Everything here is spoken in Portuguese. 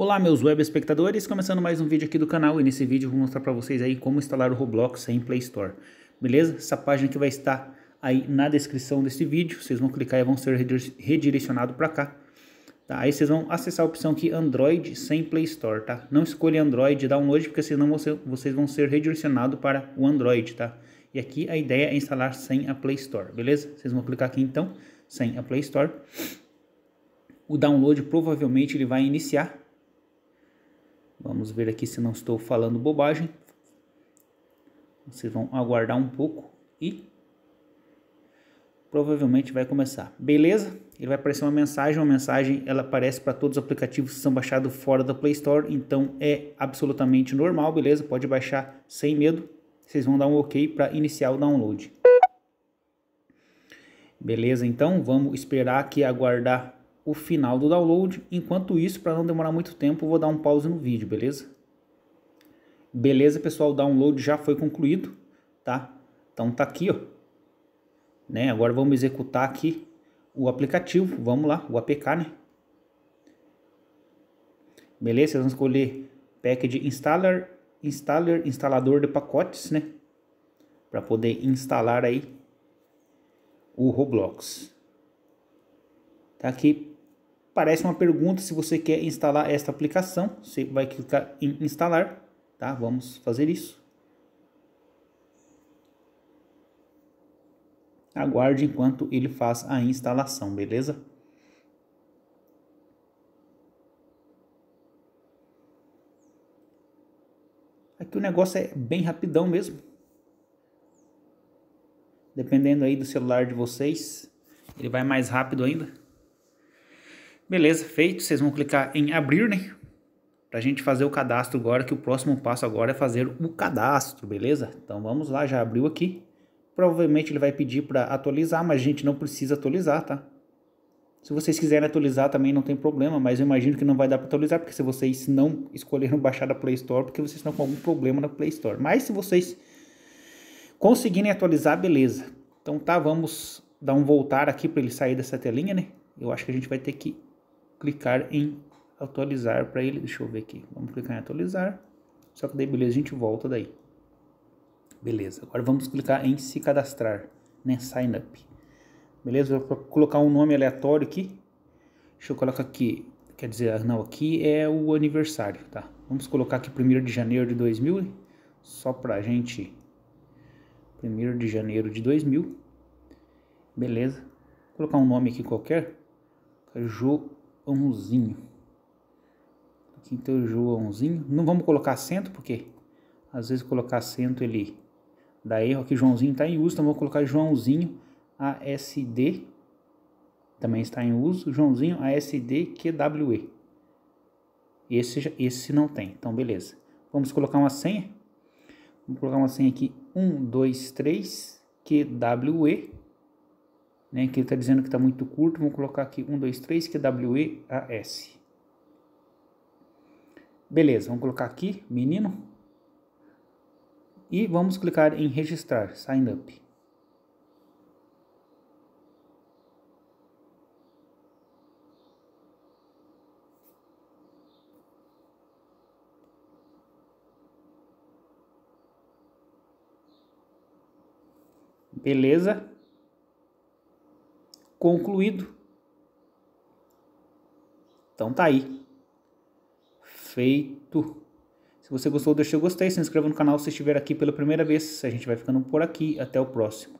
Olá meus web espectadores, começando mais um vídeo aqui do canal e nesse vídeo vou mostrar para vocês aí como instalar o Roblox em Play Store, beleza? Essa página que vai estar aí na descrição desse vídeo, vocês vão clicar e vão ser redirecionado para cá, tá? Aí vocês vão acessar a opção aqui Android sem Play Store, tá? Não escolha Android download porque senão vocês vão ser redirecionados para o Android, tá? E aqui a ideia é instalar sem a Play Store, beleza? Vocês vão clicar aqui então, sem a Play Store. O download provavelmente ele vai iniciar, Vamos ver aqui se não estou falando bobagem. Vocês vão aguardar um pouco e provavelmente vai começar. Beleza? Ele vai aparecer uma mensagem, uma mensagem, ela aparece para todos os aplicativos que são baixados fora da Play Store, então é absolutamente normal, beleza? Pode baixar sem medo. Vocês vão dar um OK para iniciar o download. Beleza? Então vamos esperar aqui aguardar o final do download. Enquanto isso, para não demorar muito tempo, vou dar um pause no vídeo, beleza? Beleza, pessoal, o download já foi concluído, tá? Então tá aqui, ó. Né? Agora vamos executar aqui o aplicativo, vamos lá, o APK, né? Beleza, vocês vão escolher Package Installer, Installer, instalador de pacotes, né? Para poder instalar aí o Roblox. Tá aqui aparece uma pergunta se você quer instalar esta aplicação. Você vai clicar em instalar. Tá? Vamos fazer isso. Aguarde enquanto ele faz a instalação, beleza? Aqui o negócio é bem rapidão mesmo. Dependendo aí do celular de vocês, ele vai mais rápido ainda. Beleza, feito. Vocês vão clicar em abrir, né? Para a gente fazer o cadastro agora, que o próximo passo agora é fazer o cadastro, beleza? Então vamos lá, já abriu aqui. Provavelmente ele vai pedir para atualizar, mas a gente não precisa atualizar, tá? Se vocês quiserem atualizar também não tem problema, mas eu imagino que não vai dar para atualizar, porque se vocês não escolheram baixar da Play Store, porque vocês estão com algum problema na Play Store. Mas se vocês conseguirem atualizar, beleza. Então tá, vamos dar um voltar aqui para ele sair dessa telinha, né? Eu acho que a gente vai ter que clicar em atualizar para ele. Deixa eu ver aqui. Vamos clicar em atualizar. Só que daí, beleza, a gente volta daí. Beleza, agora vamos clicar em se cadastrar, né? Sign up. Beleza, vou colocar um nome aleatório aqui. Deixa eu colocar aqui, quer dizer, ah, não, aqui é o aniversário, tá? Vamos colocar aqui 1 de janeiro de 2000, só pra gente... 1 de janeiro de 2000. Beleza. Vou colocar um nome aqui qualquer. Ju Joãozinho, Aqui então Joãozinho. Não vamos colocar acento, porque às vezes colocar acento ele dá erro. Aqui Joãozinho está em uso, então vou colocar Joãozinho ASD. Também está em uso. Joãozinho ASD QWE. Esse, esse não tem, então beleza. Vamos colocar uma senha. Vamos colocar uma senha aqui. 123 2, QWE né, que ele está dizendo que está muito curto, vamos colocar aqui 1, 2, 3, que é W-E-A-S. Beleza, vamos colocar aqui, menino. E vamos clicar em registrar, sign up. Beleza, concluído. Então tá aí. Feito. Se você gostou, deixa o gostei, se inscreva no canal se estiver aqui pela primeira vez. A gente vai ficando por aqui. Até o próximo.